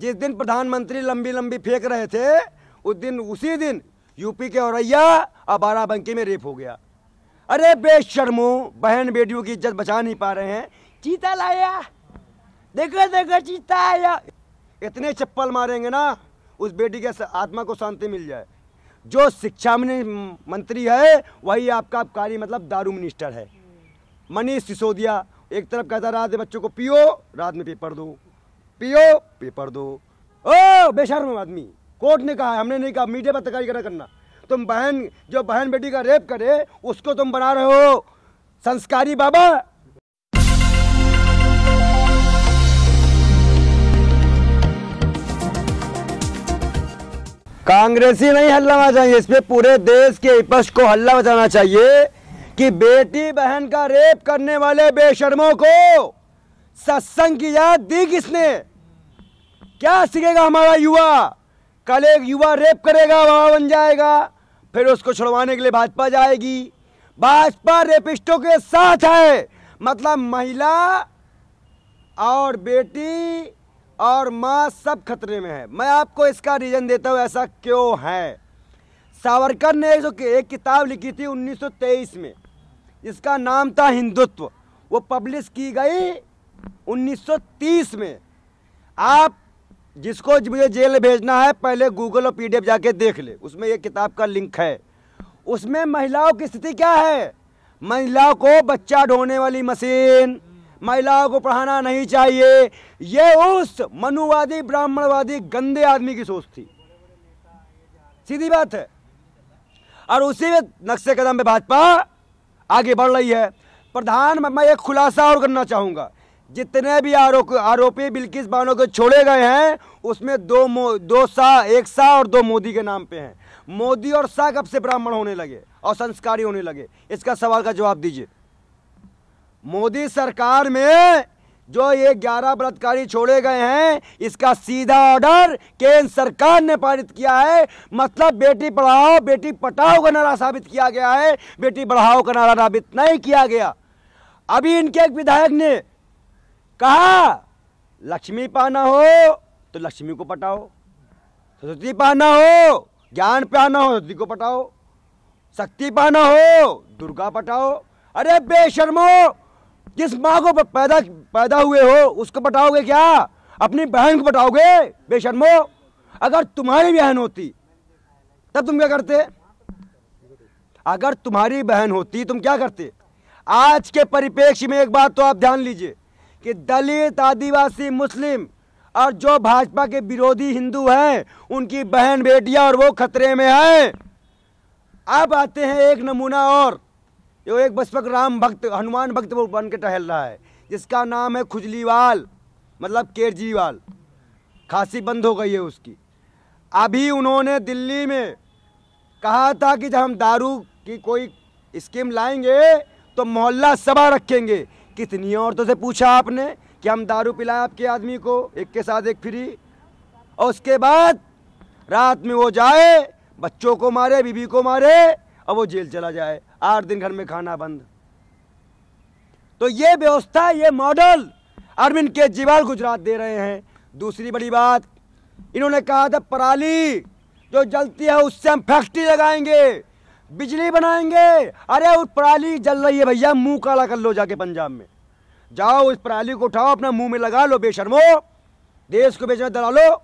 जिस दिन प्रधानमंत्री लंबी लंबी फेंक रहे थे उस दिन उसी दिन यूपी के औरैया और बाराबंकी में रेप हो गया अरे बेशर्मो बहन बेटियों की इज्जत बचा नहीं पा रहे हैं चीता लाया देखो देखो चीता आया इतने चप्पल मारेंगे ना उस बेटी के आत्मा को शांति मिल जाए जो शिक्षा मंत्री है वही आपका कार्य मतलब दारू मिनिस्टर है मनीष सिसोदिया एक तरफ कहता रात में बच्चों को पियो रात में पेपर दो पियो पेपर दो ओ बेशर्म आदमी कोर्ट ने कहा हमने नहीं कहा मीडिया पर तकाई करा करना तुम बहन जो बहन बेटी का रेप करे उसको तुम बना रहे हो संस्कारी बाबा कांग्रेसी नहीं हल्ला मचाना चाहिए इसमें पूरे देश के विपक्ष को हल्ला मचाना चाहिए कि बेटी बहन का रेप करने वाले बेशर्मों को सत्संग की याद दी किसने क्या सीखेगा हमारा युवा कल एक युवा रेप करेगा वहाँ बन जाएगा फिर उसको छुड़वाने के लिए भाजपा जाएगी भाजपा रेपिस्टों के साथ है मतलब महिला और बेटी और माँ सब खतरे में है मैं आपको इसका रीज़न देता हूँ ऐसा क्यों है सावरकर ने एक किताब लिखी थी 1923 में जिसका नाम था हिंदुत्व वो पब्लिश की गई 1930 में आप जिसको मुझे जेल भेजना है पहले गूगल और पीडीएफ जाके देख ले उसमें ये किताब का लिंक है उसमें महिलाओं की स्थिति क्या है महिलाओं को बच्चा ढोने वाली मशीन महिलाओं को पढ़ाना नहीं चाहिए ये उस मनुवादी ब्राह्मणवादी गंदे आदमी की सोच थी सीधी बात है और उसी में नक्शे कदम पे भाजपा आगे बढ़ रही है प्रधान मैं एक खुलासा और करना चाहूंगा जितने भी आरोप आरोपी बिल्किस बानो को छोड़े गए हैं उसमें दो मो, दो शाह एक शाह और दो मोदी के नाम पे हैं मोदी और शाह कब से ब्राह्मण होने लगे और संस्कारी होने लगे इसका सवाल का जवाब दीजिए मोदी सरकार में जो ये ग्यारह बलात्कारी छोड़े गए हैं इसका सीधा ऑर्डर केंद्र सरकार ने पारित किया है मतलब बेटी पढ़ाओ बेटी पटाओ का नारा साबित किया गया है बेटी बढ़ाओ का नारा साबित नहीं किया गया अभी इनके एक विधायक ने कहा लक्ष्मी पाना हो तो लक्ष्मी को पटाओ सरस्वती पाना हो ज्ञान पाना हो सरस्वती को पटाओ शक्ति पाना हो दुर्गा पटाओ अरे बेशर्मो जिस माँ को पैदा पैदा हुए हो उसको पटाओगे क्या अपनी बहन को पटाओगे बेशर्मो अगर तुम्हारी बहन होती तब तुम क्या करते अगर तुम्हारी बहन होती तुम क्या करते आज के परिपेक्ष में एक बात तो आप ध्यान लीजिए कि दलित आदिवासी मुस्लिम और जो भाजपा के विरोधी हिंदू हैं उनकी बहन बेटियां और वो खतरे में हैं अब आते हैं एक नमूना और जो एक बसपक राम भक्त हनुमान भक्त वो बन के टहल रहा है जिसका नाम है खुजलीवाल मतलब केजरीवाल खांसी बंद हो गई है उसकी अभी उन्होंने दिल्ली में कहा था कि जब हम दारू की कोई स्कीम लाएंगे तो मोहल्ला सभा रखेंगे कितनी औरतों से पूछा आपने कि हम दारू पिलाए आपके आदमी को एक के साथ एक फ्री और उसके बाद रात में वो जाए बच्चों को मारे बीबी को मारे और वो जेल चला जाए आठ दिन घर में खाना बंद तो ये व्यवस्था ये मॉडल अरविंद केजरीवाल गुजरात दे रहे हैं दूसरी बड़ी बात इन्होंने कहा था पराली जो जलती है उससे हम फैक्ट्री लगाएंगे बिजली बनाएंगे अरे उस पराली जल रही है भैया मुंह काला कर लो जाके पंजाब में जाओ उस पराली को उठाओ अपना मुंह में लगा लो बेशर्मो देश को बेचना दला लो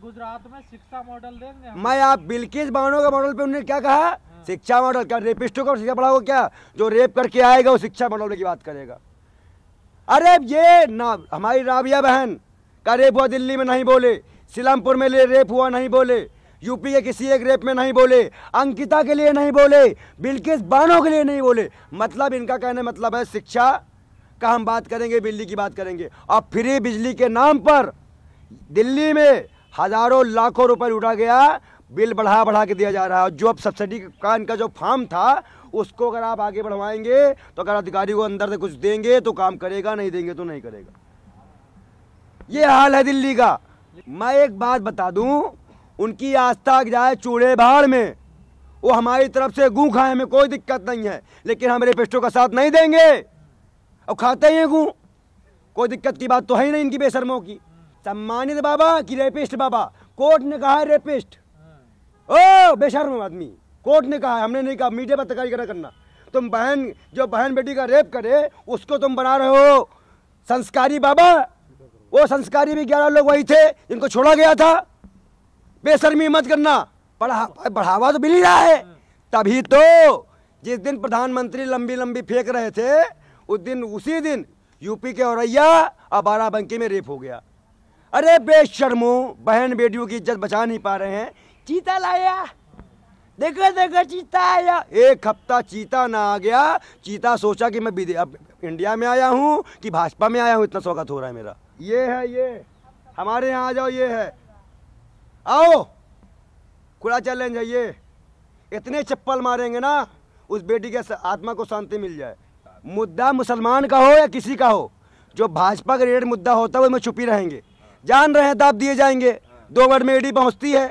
गुजरात में शिक्षा मॉडल देंगे मैं आप बिल्किस बानो का मॉडल पे उन्होंने क्या कहा हाँ। शिक्षा मॉडल क्या रेपिस्टों का शिक्षा पढ़ाओ क्या जो रेप करके आएगा वो शिक्षा मॉडल की बात करेगा अरे ये ना हमारी राबिया बहन का रेप हुआ दिल्ली में नहीं बोले सिलमपुर में ले रेप हुआ नहीं बोले यूपी के किसी एक रेप में नहीं बोले अंकिता के लिए नहीं बोले बिल्किस बानो के लिए नहीं बोले मतलब इनका कहने मतलब है शिक्षा का हम बात करेंगे बिजली की बात करेंगे और फ्री बिजली के नाम पर दिल्ली में हजारों लाखों रुपए उठा गया बिल बढ़ा बढ़ा के दिया जा रहा है और जो अब सब्सिडी का इनका जो फार्म था उसको अगर आप आगे बढ़वाएंगे तो अगर अधिकारी को अंदर से कुछ देंगे तो काम करेगा नहीं देंगे तो नहीं करेगा ये हाल है दिल्ली का मैं एक बात बता दूं उनकी आस्था जाए चूड़े भाड़ में वो हमारी तरफ से गूँ खाए हमें कोई दिक्कत नहीं है लेकिन हम रेपिस्टों का साथ नहीं देंगे और खाते ही गूँ कोई दिक्कत की बात तो है ही नहीं इनकी बेशर्मों की सम्मानित बाबा कि रेपिस्ट बाबा कोर्ट ने कहा है रेपिस्ट ओ बेशर्म आदमी कोर्ट ने कहा हमने नहीं कहा मीडिया पर तकारी करना करना तुम बहन जो बहन बेटी का रेप करे उसको तुम बना रहे हो संस्कारी बाबा वो संस्कारी भी ग्यारह लोग वही थे जिनको छोड़ा गया था बेशर्मी मत करना बढ़ा बढ़ावा तो मिल ही रहा है तभी तो जिस दिन प्रधानमंत्री लंबी लंबी फेंक रहे थे उस दिन उसी दिन यूपी के औरैया और बाराबंकी में रेप हो गया अरे बेशर्मो बहन बेटियों की इज्जत बचा नहीं पा रहे हैं चीता लाया देखो देखो चीता आया एक हफ्ता चीता ना आ गया चीता सोचा कि मैं अब इंडिया में आया हूँ कि भाजपा में आया हूँ इतना स्वागत हो रहा है मेरा ये है ये हमारे यहाँ आ जाओ ये है आओ खुला चैलेंज है ये इतने चप्पल मारेंगे ना उस बेटी के आत्मा को शांति मिल जाए मुद्दा मुसलमान का हो या किसी का हो जो भाजपा का रेड मुद्दा होता है उसमें छुपी रहेंगे जान रहे हैं दाब दिए जाएंगे दो मिनट में ईडी पहुंचती है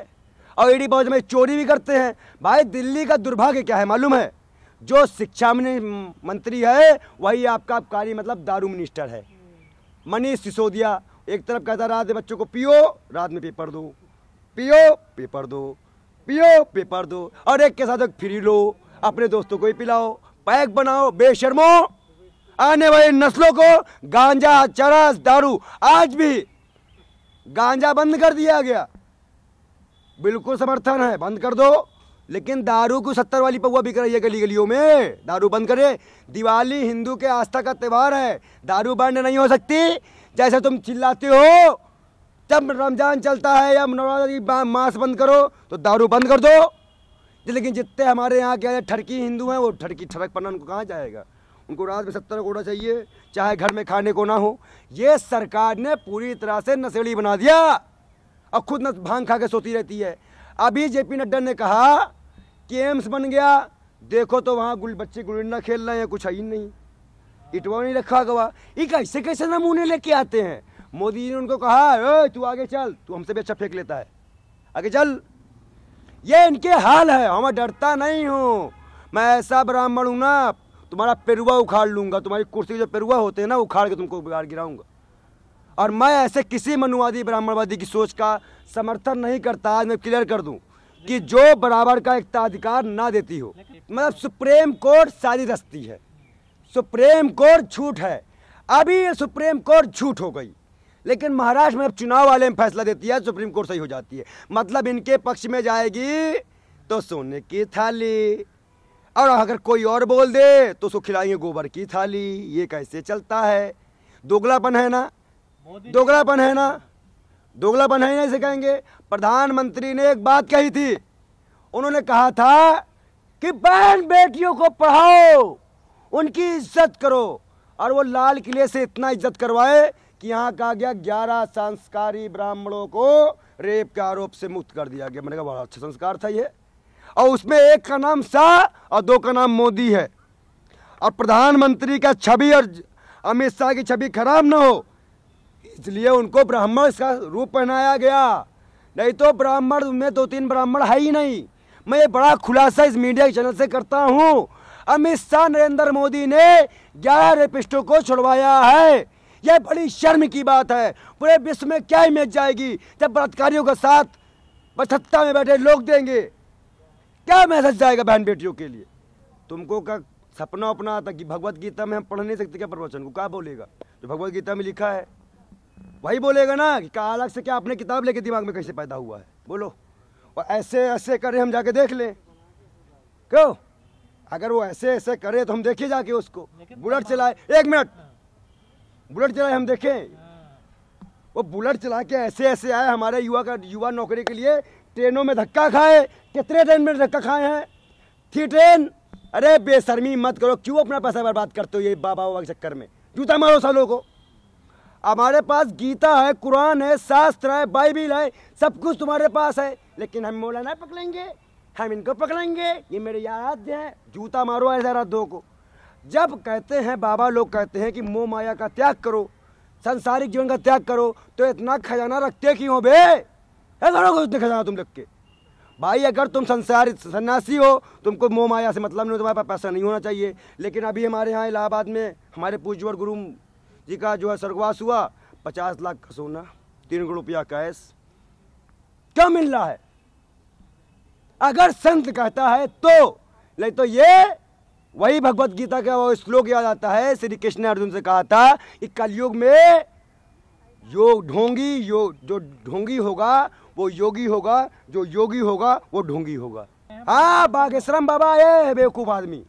और ईडी पहुंच में चोरी भी करते हैं भाई दिल्ली का दुर्भाग्य क्या है मालूम है जो शिक्षा मंत्री है वही आपका आबकारी मतलब दारू मिनिस्टर है मनीष सिसोदिया एक तरफ कहता रात बच्चों को पियो रात में पेपर दो पियो पेपर दो पियो पेपर दो और एक के साथ एक फ्री लो अपने दोस्तों को ही पिलाओ पैक बनाओ बेशर्मो आने वाली नस्लों को गांजा चरस दारू आज भी गांजा बंद कर दिया गया बिल्कुल समर्थन है बंद कर दो लेकिन दारू को सत्तर वाली पौवा बिक रही है गली गलियों में दारू बंद करे दिवाली हिंदू के आस्था का त्यौहार है दारू बंद नहीं हो सकती जैसे तुम चिल्लाते हो जब रमज़ान चलता है या नवरात्र मास बंद करो तो दारू बंद कर दो लेकिन जितने हमारे यहाँ के ठरकी हिंदू हैं वो ठरकी ठड़क पन्ना उनको कहाँ जाएगा उनको रात में सत्तर कोड़ा चाहिए चाहे घर में खाने को ना हो ये सरकार ने पूरी तरह से नशेड़ी बना दिया और खुद न भांग खा के सोती रहती है अभी जे पी नड्डा ने कहा कि एम्स बन गया देखो तो वहाँ गुल बच्चे गुलंडा खेल रहे हैं कुछ है ही नहीं इटवा नहीं रखा गवा ये कैसे कैसे नमूने लेके आते हैं मोदी जी ने उनको कहा तू आगे चल तू हमसे भी अच्छा फेंक लेता है आगे चल ये इनके हाल है हम डरता नहीं हूँ मैं ऐसा ब्राह्मण हूँ ना तुम्हारा पेरुआ उखाड़ लूंगा तुम्हारी कुर्सी के जो पेरुआ होते हैं ना उखाड़ के तुमको बिगाड़ गिराऊंगा और मैं ऐसे किसी मनुवादी ब्राह्मणवादी की सोच का समर्थन नहीं करता आज मैं क्लियर कर दूं कि जो बराबर का एकताधिकार ना देती हो मतलब सुप्रीम कोर्ट सारी रस्ती है सुप्रीम कोर्ट झूठ है अभी ये सुप्रीम कोर्ट झूठ हो गई लेकिन महाराष्ट्र में अब चुनाव वाले में फैसला देती है सुप्रीम कोर्ट सही हो जाती है मतलब इनके पक्ष में जाएगी तो सोने की थाली और अगर कोई और बोल दे तो उसको खिलाएंगे गोबर की थाली ये कैसे चलता है दोगलापन है ना दोगलापन है ना दोगलापन है ना इसे कहेंगे प्रधानमंत्री ने एक बात कही थी उन्होंने कहा था कि बहन बेटियों को पढ़ाओ उनकी इज्जत करो और वो लाल किले से इतना इज्जत करवाए कि यहाँ कहा गया ग्यारह संस्कारी ब्राह्मणों को रेप के आरोप से मुक्त कर दिया गया मैंने कहा बड़ा अच्छा संस्कार था ये और उसमें एक का नाम शाह और दो का नाम मोदी है और प्रधानमंत्री का छवि और अमित शाह की छवि खराब ना हो इसलिए उनको ब्राह्मण का रूप पहनाया गया नहीं तो ब्राह्मण में दो तीन ब्राह्मण है ही नहीं मैं ये बड़ा खुलासा इस मीडिया के चैनल से करता हूँ अमित शाह नरेंद्र मोदी ने ग्यारह रेपिस्टों को छुड़वाया है यह बड़ी शर्म की बात है पूरे विश्व में क्या इमेज जाएगी जब बलात्कारियों का साथ बचत्ता में बैठे लोग देंगे क्या मैसेज जाएगा बहन बेटियों के लिए तुमको का सपना अपना आता कि भगवत गीता में हम पढ़ नहीं सकते क्या प्रवचन को क्या बोलेगा जो भगवत गीता में लिखा है वही बोलेगा ना कि क्या अलग से क्या अपने किताब लेके दिमाग में कैसे पैदा हुआ है बोलो और ऐसे ऐसे करें हम जाके देख लें क्यों अगर वो ऐसे ऐसे करे तो हम देखिए जाके उसको बुलेट चलाए एक मिनट बुलेट चलाए हम देखें वो बुलेट चला के ऐसे ऐसे आए हमारे युवा का युवा नौकरी के लिए ट्रेनों में धक्का खाए कितने ट्रेन में धक्का खाए हैं थी ट्रेन अरे बेशर्मी मत करो क्यों अपना पैसा बर्बाद करते हो ये बाबा बाबा के चक्कर में जूता मारो सालों को हमारे पास गीता है कुरान है शास्त्र है बाइबिल है सब कुछ तुम्हारे पास है लेकिन हम मौलाना पकड़ेंगे हम इनको पकड़ेंगे ये मेरे याद हैं जूता मारो ऐसा दो को जब कहते हैं बाबा लोग कहते हैं कि मोह माया का त्याग करो संसारिक जीवन का त्याग करो तो इतना खजाना रखते क्यों बे ऐसा उसने खजाना तुम रख के भाई अगर तुम संसार सन्यासी हो तुमको मोह माया से मतलब नहीं तुम्हारे पास पैसा नहीं होना चाहिए लेकिन अभी हमारे यहाँ इलाहाबाद में हमारे पूजवर गुरु जी का जो है स्वर्गवास हुआ पचास लाख का सोना तीन करोड़ रुपया कैश क्या मिल रहा है अगर संत कहता है तो नहीं तो ये वही भगवत गीता का वो श्लोक याद आता है श्री कृष्ण ने अर्जुन से कहा था कि कलयुग में योग ढोंगी योग जो ढोंगी होगा वो योगी होगा जो योगी होगा वो ढोंगी होगा हाँ बागेश्वरम बाबा ये बेवकूफ़ आदमी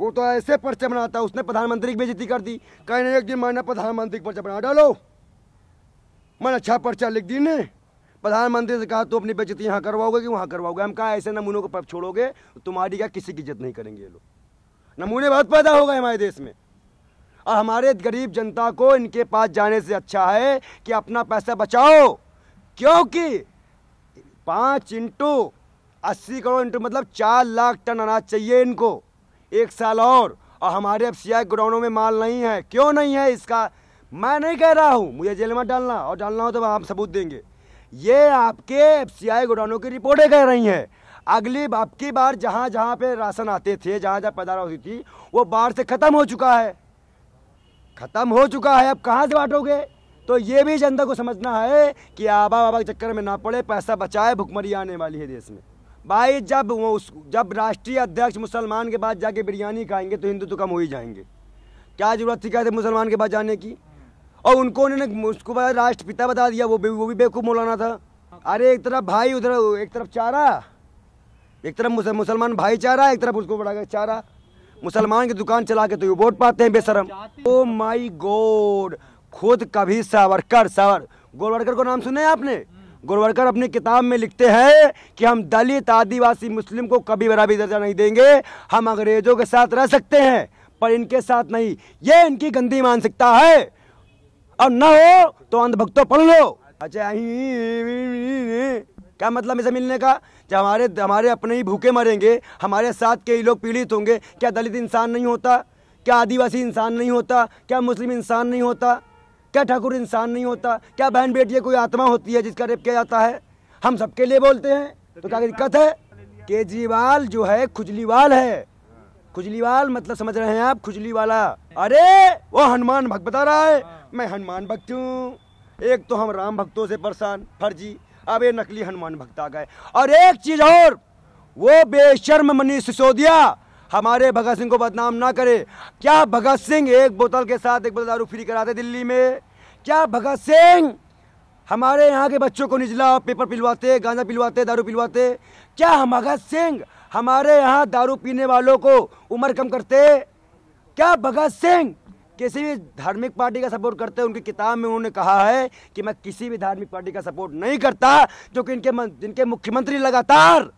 वो तो ऐसे पर्चे बनाता है उसने प्रधानमंत्री की बेजती कर दी कहने एक दिन मैंने प्रधानमंत्री का पर्चा बना डालो मैंने अच्छा पर्चा लिख दी ने प्रधानमंत्री से कहा तो अपनी बेजती यहाँ करवाओगे कि वहाँ करवाओगे हम कहा ऐसे नमूनों को छोड़ोगे तुम्हारी क्या किसी की इज्जत नहीं करेंगे ये लोग नमूने बहुत पैदा हो गए हमारे देश में और हमारे गरीब जनता को इनके पास जाने से अच्छा है कि अपना पैसा बचाओ क्योंकि पाँच इंटू अस्सी करोड़ इंटू मतलब चार लाख टन अनाज चाहिए इनको एक साल और और हमारे अब सियाई गोडाउनों में माल नहीं है क्यों नहीं है इसका मैं नहीं कह रहा हूँ मुझे जेल में डालना और डालना हो तो आप सबूत देंगे ये आपके एफ सी आई गोडाउनों की रिपोर्टें कह रही हैं अगली अब की बार जहाँ जहाँ पे राशन आते थे जहाँ जहाँ पैदावार होती थी वो बाढ़ से ख़त्म हो चुका है ख़त्म हो चुका है अब कहाँ से बांटोगे तो ये भी जनता को समझना है कि आबा बाबा के चक्कर में ना पड़े पैसा बचाए भुखमरी आने वाली है देश में भाई जब वो उस जब राष्ट्रीय अध्यक्ष मुसलमान के बाद जाके बिरयानी खाएंगे तो हिंदू तो कम हो ही जाएंगे क्या जरूरत थी कहते मुसलमान के बाद जाने की और उनको उन्होंने उसको राष्ट्रपिता बता दिया वो भी वो भी बेवकूफ़ मौलाना था अरे एक तरफ भाई उधर एक तरफ चारा एक तरफ मुसलमान भाईचारा एक तरफ उसको बड़ा चारा मुसलमान की दुकान चला के तो ये वोट पाते हैं बेसरम ओ माई गोड खुद कभी सावरकर सावर गोलवरकर को नाम सुने आपने हम्म। गोलवरकर अपनी किताब में लिखते हैं कि हम दलित आदिवासी मुस्लिम को कभी बराबरी दर्जा नहीं देंगे हम अंग्रेजों के साथ रह सकते हैं पर इनके साथ नहीं ये इनकी गंदी मानसिकता है और न हो तो अंधभक्तों पढ़ लो अच्छा क्या मतलब इसे मिलने का जब हमारे हमारे अपने ही भूखे मरेंगे हमारे साथ के ही लोग पीड़ित होंगे क्या दलित इंसान नहीं होता क्या आदिवासी इंसान नहीं होता क्या मुस्लिम इंसान नहीं होता क्या ठाकुर इंसान नहीं होता क्या बहन बेटी कोई आत्मा होती है जिसका रेप किया जाता है हम सबके लिए बोलते हैं तो क्या दिक्कत है केजरीवाल जो है खुजलीवाल है खुजलीवाल मतलब समझ रहे हैं आप खुजली वाला अरे वो हनुमान भक्त बता रहा है मैं हनुमान भक्त हूँ एक तो हम राम भक्तों से परेशान फर्जी अब ये नकली हनुमान भक्त आ गए और एक चीज़ और वो बेशर्म मनीष सिसोदिया हमारे भगत सिंह को बदनाम ना करे क्या भगत सिंह एक बोतल के साथ एक बोतल दारू फ्री कराते दिल्ली में क्या भगत सिंह हमारे यहाँ के बच्चों को निचला पेपर पिलवाते गांजा पिलवाते दारू पिलवाते क्या हम भगत सिंह हमारे यहाँ दारू पीने वालों को उम्र कम करते क्या भगत सिंह किसी भी धार्मिक पार्टी का सपोर्ट करते हैं उनकी किताब में उन्होंने कहा है कि मैं किसी भी धार्मिक पार्टी का सपोर्ट नहीं करता क्योंकि इनके जिनके मुख्यमंत्री लगातार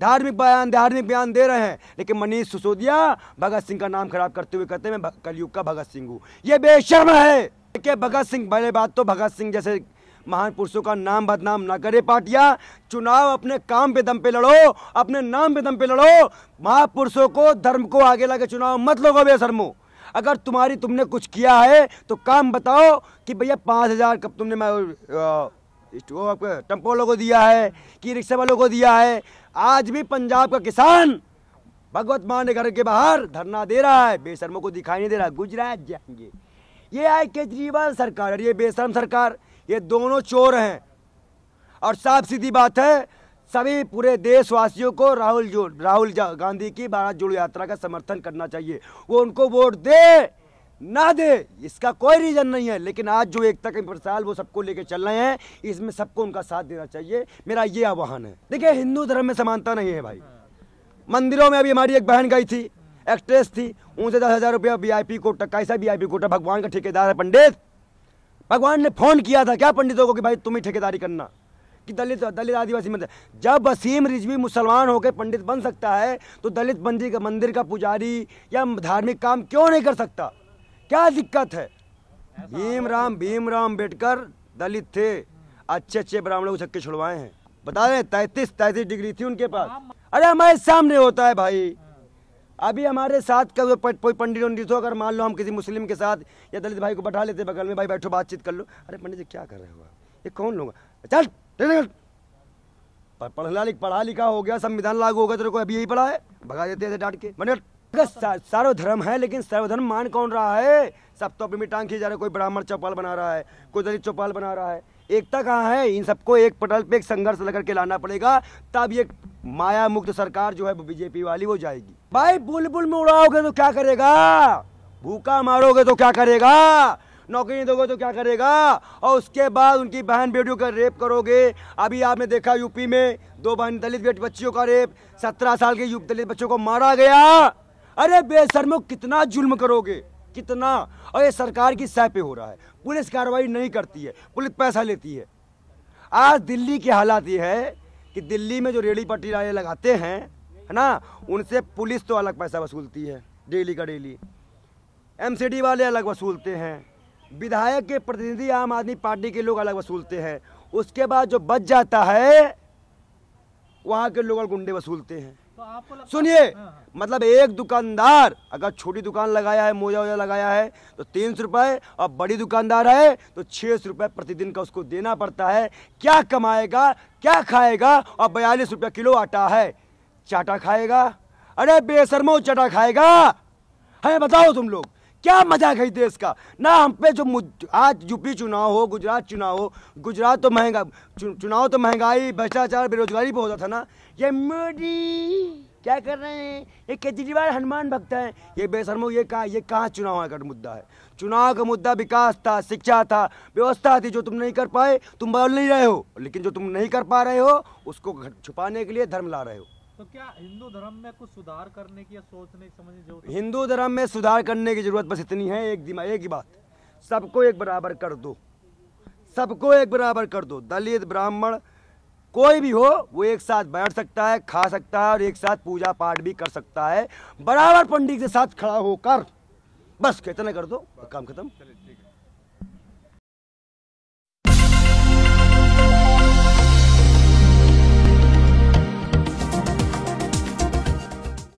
धार्मिक बयान धार्मिक बयान दे रहे हैं लेकिन मनीष सिसोदिया भगत सिंह का नाम खराब करते हुए कहते हैं मैं कलयुग का भगत सिंह हूँ ये बेशर्म है देखिए भगत सिंह पहले बात तो भगत सिंह जैसे महान पुरुषों का नाम बदनाम ना करे पार्टियाँ चुनाव अपने काम पे दम पे लड़ो अपने नाम पे दम पे लड़ो महापुरुषों को धर्म को आगे लाके चुनाव मत लोगो बेसरमो अगर तुम्हारी तुमने कुछ किया है तो काम बताओ कि भैया पाँच हज़ार कब तुमने टेम्पो वालों को दिया है कि रिक्शा वालों को दिया है आज भी पंजाब का किसान भगवत मान घर के बाहर धरना दे रहा है बेशर्मों को दिखाई नहीं दे रहा गुजरात जाएंगे ये आए केजरीवाल सरकार और ये बेशर्म सरकार ये दोनों चोर हैं और साफ सीधी बात है सभी पूरे देशवासियों को राहुल जो राहुल गांधी की भारत जोड़ो यात्रा का समर्थन करना चाहिए वो उनको वोट दे ना दे इसका कोई रीज़न नहीं है लेकिन आज जो एकता के प्रसार वो सबको लेके चल रहे हैं इसमें सबको उनका साथ देना चाहिए मेरा ये आह्वान है देखिए हिंदू धर्म में समानता नहीं है भाई मंदिरों में अभी हमारी एक बहन गई थी एक्ट्रेस थी उनसे दस हज़ार रुपया वी आई पी कोटा कैसा वी कोटा भगवान का ठेकेदार है पंडित भगवान ने फ़ोन किया था क्या पंडितों को कि भाई तुम्हें ठेकेदारी करना कि दलित दलित आदिवासी मंदिर जब वसीम रिजवी मुसलमान होकर पंडित बन सकता है तो दलित मंदिर का मंदिर का पुजारी या धार्मिक काम क्यों नहीं कर सकता क्या दिक्कत है भीमराम भीमराम अम्बेडकर दलित थे अच्छे अच्छे ब्राह्मणों को छक्के छुड़वाए हैं बता रहे तैतीस तैतीस डिग्री थी उनके पास अरे हमारे सामने होता है भाई अभी हमारे साथ तो कोई पंडित वंडित हो अगर मान लो हम किसी मुस्लिम के साथ या दलित भाई को बैठा लेते बगल में भाई बैठो बातचीत कर लो अरे पंडित जी क्या कर रहे हो आप ये कौन लोग चल पर पढ़ला लिख पढ़ा लिखा हो गया संविधान लागू हो गया तेरे को अभी यही पढ़ा है भगा देते थे डांट के मैंने सर्वधर्म है लेकिन सर्वधर्म मान कौन रहा है सब तो अपनी टांग खींच जा रहे कोई ब्राह्मण चौपाल बना रहा है कोई दलित चौपाल बना रहा है एकता कहाँ है इन सबको एक पटल पे एक संघर्ष लगा के लाना पड़ेगा तब ये माया मुक्त सरकार जो है बीजेपी वाली वो जाएगी भाई बुलबुल में उड़ाओगे तो क्या करेगा भूखा मारोगे तो क्या करेगा नौकरी नहीं दोगे तो क्या करेगा और उसके बाद उनकी बहन बेटियों का रेप करोगे अभी आपने देखा यूपी में दो बहन दलित बच्चियों का रेप सत्रह साल के युग दलित बच्चों को मारा गया अरे बेसरमो कितना जुल्म करोगे कितना और ये सरकार की सह पे हो रहा है पुलिस कार्रवाई नहीं करती है पुलिस पैसा लेती है आज दिल्ली के हालात ये है कि दिल्ली में जो रेड़ी पट्टी लगाते हैं है ना उनसे पुलिस तो अलग पैसा वसूलती है डेली का डेली एमसीडी वाले अलग वसूलते हैं विधायक के प्रतिनिधि आम आदमी पार्टी के लोग अलग वसूलते हैं उसके बाद जो बच जाता है वहाँ के लोग गुंडे वसूलते हैं तो सुनिए हाँ, हाँ। मतलब एक दुकानदार अगर छोटी दुकान लगाया है मोजा वोजा लगाया है तो तीन सौ रुपये और बड़ी दुकानदार है तो छः सौ रुपये प्रतिदिन का उसको देना पड़ता है क्या कमाएगा क्या खाएगा और बयालीस रुपये किलो आटा है चाटा खाएगा अरे बेसरमो चाटा खाएगा है बताओ तुम लोग क्या मजाक है देश का ना हम पे जो आज यूपी चुनाव हो गुजरात चुनाव हो गुजरात तो महंगा चुनाव तो महंगाई भ्रष्टाचार बेरोजगारी बहुत होता था ना ये मोदी क्या कर रहे हैं ये केजरीवाल हनुमान भक्त हैं ये बेसरमो ये कहा ये कहाँ चुनाव का मुद्दा है चुनाव का मुद्दा विकास था शिक्षा था व्यवस्था थी जो तुम नहीं कर पाए तुम बदल नहीं रहे हो लेकिन जो तुम नहीं कर पा रहे हो उसको छुपाने के लिए धर्म ला रहे हो तो क्या हिंदू धर्म में कुछ सुधार करने की या सोचने की समझने जरूरत हिंदू धर्म में सुधार करने की जरूरत बस इतनी है एक दिमाग एक ही बात सबको एक बराबर कर दो सबको एक बराबर कर दो दलित ब्राह्मण कोई भी हो वो एक साथ बैठ सकता है खा सकता है और एक साथ पूजा पाठ भी कर सकता है बराबर पंडित के साथ खड़ा होकर बस कितना कर दो काम खत्म